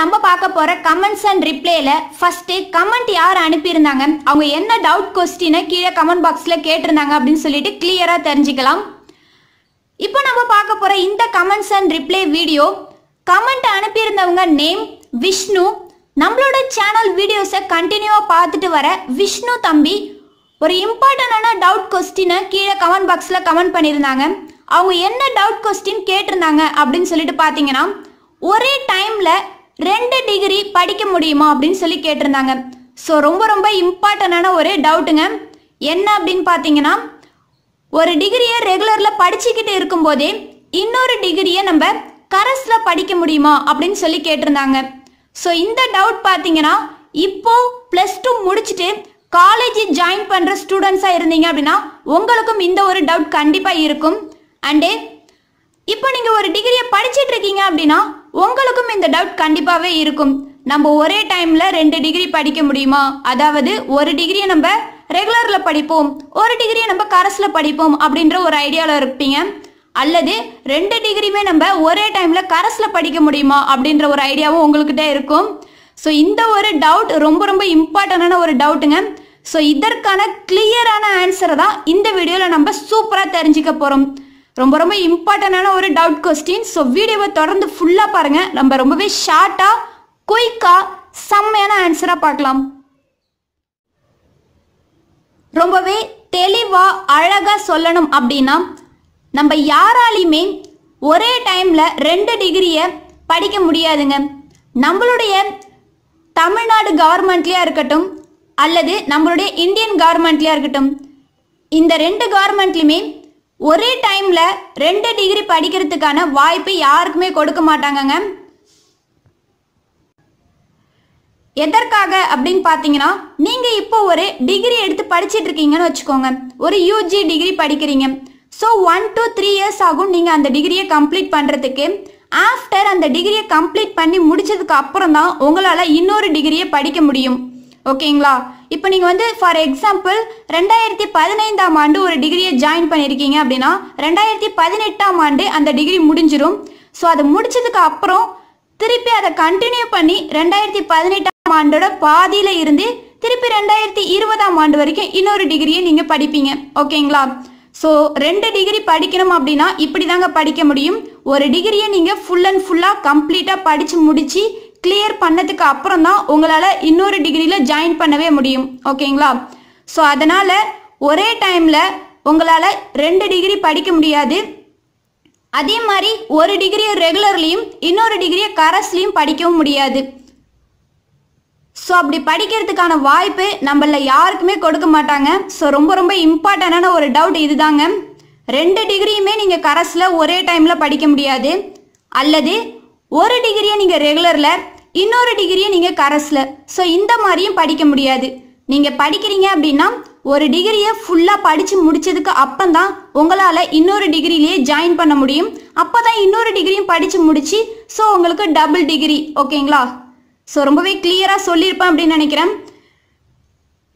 நம்ம பார்க்க போகிற கமெண்ட்ஸ் அண்ட் ரிப்ளைல ஃபர்ஸ்ட் கமெண்ட் யார் அனுப்பியிருந்தாங்க அவங்க என்ன டவுட் கொஸ்டினை கீழே கமெண்ட் பாக்ஸில் கேட்டிருந்தாங்க அப்படின்னு சொல்லிட்டு கிளியரா தெரிஞ்சுக்கலாம் இப்போ நம்ம பார்க்க போகிற இந்த comments and reply video comment அனுப்பியிருந்தவங்க நேம் விஷ்ணு நம்மளோட சேனல் வீடியோஸை கண்டினியூவாக பார்த்துட்டு வர விஷ்ணு தம்பி ஒரு இம்பார்ட்டண்டான டவுட் கொஸ்டினை கீழே கமெண்ட் பாக்ஸில் கமெண்ட் பண்ணியிருந்தாங்க அவங்க என்ன டவுட் கொஸ்டின் கேட்டிருந்தாங்க அப்படின்னு சொல்லிட்டு பார்த்தீங்கன்னா ஒரே டைமில் ரெண்டு டிகிரி படிக்க முடியுமா அப்படின்னு சொல்லி கேட்டிருந்தாங்க ஸோ ரொம்ப ரொம்ப இம்பார்ட்டண்டான ஒரு டவுட்டுங்க என்ன அப்படின்னு பார்த்தீங்கன்னா ஒரு டிகிரியை ரெகுலரில் படிச்சுக்கிட்டு இருக்கும்போதே இன்னொரு டிகிரியை நம்ம கரஸில் படிக்க முடியுமா அப்படின்னு சொல்லி கேட்டிருந்தாங்க ஸோ இந்த டவுட் பார்த்தீங்கன்னா இப்போ ப்ளஸ் டூ முடிச்சுட்டு காலேஜ் ஜாயின் பண்ணுற ஸ்டூடெண்ட்ஸாக இருந்தீங்க அப்படின்னா உங்களுக்கும் இந்த ஒரு டவுட் கண்டிப்பாக இருக்கும் அண்டு இப்போ நீங்கள் ஒரு டிகிரியை படிச்சுட்டு இருக்கீங்க அப்படின்னா உங்களுக்கும் இந்த டவுட் கண்டிப்பாகவே இருக்கும் நம்ம ஒரே டைமில் ரெண்டு டிகிரி படிக்க முடியுமா அதாவது ஒரு டிகிரியை நம்ம ரெகுலரில் படிப்போம் ஒரு டிகிரியை நம்ம கரஸில் படிப்போம் அப்படின்ற ஒரு ஐடியாவில் இருப்பீங்க அல்லது ரெண்டு டிகிரியுமே நம்ம ஒரே டைமில் கரஸில் படிக்க முடியுமா அப்படின்ற ஒரு ஐடியாவும் உங்கள்கிட்ட இருக்கும் ஸோ இந்த ஒரு டவுட் ரொம்ப ரொம்ப இம்பார்ட்டண்டான ஒரு டவுட்டுங்க ஸோ இதற்கான கிளியரான ஆன்சரை தான் இந்த வீடியோவில் நம்ம சூப்பராக தெரிஞ்சுக்க போகிறோம் ரொம்ப ரொம்ப இம்பார்ட்டண்டான ஒரு டவுட் கொஸ்டின் ஸோ வீடியோவை தொடர்ந்து ஃபுல்லாக பாருங்கள் நம்ம ரொம்பவே ஷார்ட்டாக குயிக்காக செம்மையான ஆன்சராக பார்க்கலாம் ரொம்பவே தெளிவாக அழகாக சொல்லணும் அப்படின்னா நம்ம யாராலையுமே ஒரே டைமில் ரெண்டு டிகிரியை படிக்க முடியாதுங்க நம்மளுடைய தமிழ்நாடு கவர்மெண்ட்லேயா இருக்கட்டும் அல்லது நம்மளுடைய இந்தியன் கவர்மெண்ட்லேயா இருக்கட்டும் இந்த ரெண்டு கவர்மெண்ட்லையுமே ஒரே டைமில் ரெண்டு டிகிரி படிக்கிறதுக்கான வாய்ப்பு யாருக்குமே கொடுக்க மாட்டாங்கங்க எதற்காக அப்படின்னு பார்த்தீங்கன்னா நீங்கள் இப்போ ஒரு டிகிரி எடுத்து படிச்சிட்டு இருக்கீங்கன்னு வச்சுக்கோங்க ஒரு யூஜி டிகிரி படிக்கிறீங்க so one two three years ஆகும் நீங்கள் அந்த டிகிரியை கம்ப்ளீட் பண்ணுறதுக்கு ஆஃப்டர் அந்த டிகிரியை கம்ப்ளீட் பண்ணி முடிச்சதுக்கு அப்புறம் தான் உங்களால் இன்னொரு டிகிரியை படிக்க முடியும் ஓகேங்களா இப்போ நீங்கள் வந்து ஃபார் எக்ஸாம்பிள் ரெண்டாயிரத்தி பதினைந்தாம் ஆண்டு ஒரு டிகிரியை ஜாயின் பண்ணியிருக்கீங்க அப்படின்னா ரெண்டாயிரத்தி பதினெட்டாம் ஆண்டு அந்த டிகிரி முடிஞ்சிடும் ஸோ அது முடிச்சதுக்கு அப்புறம் திருப்பி அதை கண்டினியூ பண்ணி ரெண்டாயிரத்தி பதினெட்டாம் ஆண்டோட பாதியில் இருந்து திருப்பி ரெண்டாயிரத்தி இருபதாம் ஆண்டு வரைக்கும் இன்னொரு டிகிரியை நீங்கள் படிப்பீங்க ஓகேங்களா ஸோ ரெண்டு டிகிரி படிக்கணும் அப்படின்னா இப்படி தாங்க படிக்க முடியும் ஒரு டிகிரியை நீங்கள் ஃபுல் அண்ட் ஃபுல்லாக கம்ப்ளீட்டாக படித்து முடித்து கிளியர் பண்ணதுக்கு அப்புறம் தான் உங்களால் இன்னொரு டிகிரியில் ஜாயின் பண்ணவே முடியும் ஓகேங்களா ஸோ அதனால் ஒரே டைமில் உங்களால் ரெண்டு டிகிரி படிக்க முடியாது அதே மாதிரி ஒரு டிகிரியை ரெகுலர்லேயும் இன்னொரு டிகிரியை கரஸ்லேயும் படிக்கவும் முடியாது ஸோ அப்படி படிக்கிறதுக்கான வாய்ப்பு நம்மள யாருக்குமே கொடுக்க மாட்டாங்க ஸோ ரொம்ப ரொம்ப இம்பார்ட்டண்டான ஒரு டவுட் இதுதாங்க ரெண்டு டிகிரியுமே நீங்கள் கரஸில் ஒரே டைமில் படிக்க முடியாது அல்லது ஒரு டிகிரியை நீங்க ரெகுலர்ல இன்னொரு டிகிரியை நீங்க கரஸ்ல ஸோ இந்த மாதிரியும் படிக்க முடியாது நீங்க படிக்கிறீங்க அப்படின்னா ஒரு டிகிரியை ஃபுல்லாக படித்து முடிச்சதுக்கு அப்பந்தான் உங்களால் இன்னொரு டிகிரிலேயே ஜாயின் பண்ண முடியும் அப்போ தான் இன்னொரு டிகிரியும் படித்து முடிச்சு ஸோ உங்களுக்கு டபுள் டிகிரி ஓகேங்களா ஸோ ரொம்பவே கிளியராக சொல்லியிருப்பேன் அப்படின்னு நினைக்கிறேன்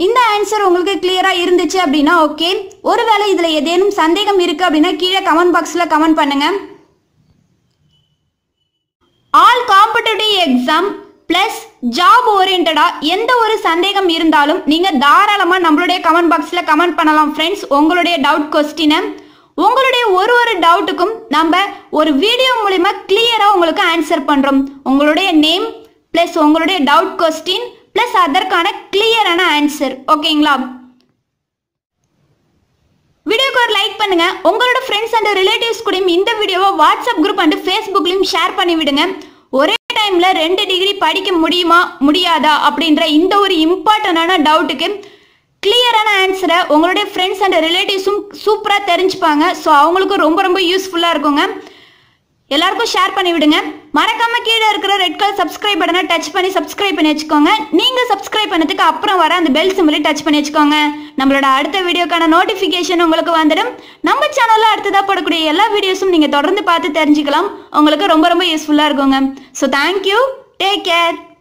இந்த ஆன்சர் உங்களுக்கு கிளியராக இருந்துச்சு அப்படின்னா ஓகே ஒருவேளை இதில் ஏதேனும் சந்தேகம் இருக்குது அப்படின்னா கீழே கமெண்ட் பாக்ஸில் கமெண்ட் பண்ணுங்கள் all competitive exam plus job ஓரியன்டாக எந்த ஒரு சந்தேகம் இருந்தாலும் நீங்கள் தாராளமாக நம்மளுடைய கமெண்ட் பாக்ஸில் கமெண்ட் பண்ணலாம் ஃப்ரெண்ட்ஸ் உங்களுடைய டவுட் கொஸ்டினை உங்களுடைய ஒரு ஒரு டவுட்டுக்கும் நம்ம ஒரு வீடியோ மூலிமா கிளியரா உங்களுக்கு ஆன்சர் பண்ணுறோம் உங்களுடைய நேம் ப்ளஸ் உங்களுடைய டவுட் கொஸ்டின் ப்ளஸ் அதற்கான கிளியரான ஆன்சர் ஓகேங்களா பண்ணுங்க உங்களோட ஃப்ரெண்ட்ஸ் அண்ட் ரிலேட்டிவ்ஸ் கூடயும் இந்த வீடியோவை வாட்ஸ்அப் குரூப் அண்ட் ஃபேஸ்புக்லையும் ஷேர் பண்ணிவிடுங்க ஒரே டைம்ல ரெண்டு டிகிரி படிக்க முடியுமா முடியாதா அப்படின்ற இந்த ஒரு இம்பார்ட்டண்டான டவுட்டுக்கு கிளியரான ஆன்சரை உங்களுடைய ஃப்ரெண்ட்ஸ் அண்ட் ரிலேட்டிவ்ஸும் சூப்பராக தெரிஞ்சுப்பாங்க ஸோ அவங்களுக்கும் ரொம்ப ரொம்ப யூஸ்ஃபுல்லாக இருக்குங்க எல்லாருக்கும் ஷேர் பண்ணி விடுங்க மறக்காம கீழே இருக்கிற ரெட் கலர் சப்ஸ்கிரைப் பட்டனை டச் பண்ணி சப்ஸ்கிரைப் பண்ணி வச்சுக்கோங்க நீங்க சப்ஸ்கிரைப் பண்ணதுக்கு அப்புறம் வர அந்த பெல் சிம்பிளை டச் பண்ணி வச்சுக்கோங்க நம்மளோட அடுத்த வீடியோக்கான நோட்டிஃபிகேஷன் உங்களுக்கு வந்துடும் நம்ம சேனல்ல அடுத்ததா போடக்கூடிய எல்லா வீடியோஸும் நீங்க தொடர்ந்து பார்த்து தெரிஞ்சுக்கலாம் உங்களுக்கு ரொம்ப ரொம்ப யூஸ்ஃபுல்லா இருக்குங்க ஸோ தேங்க்யூ டேக் கேர்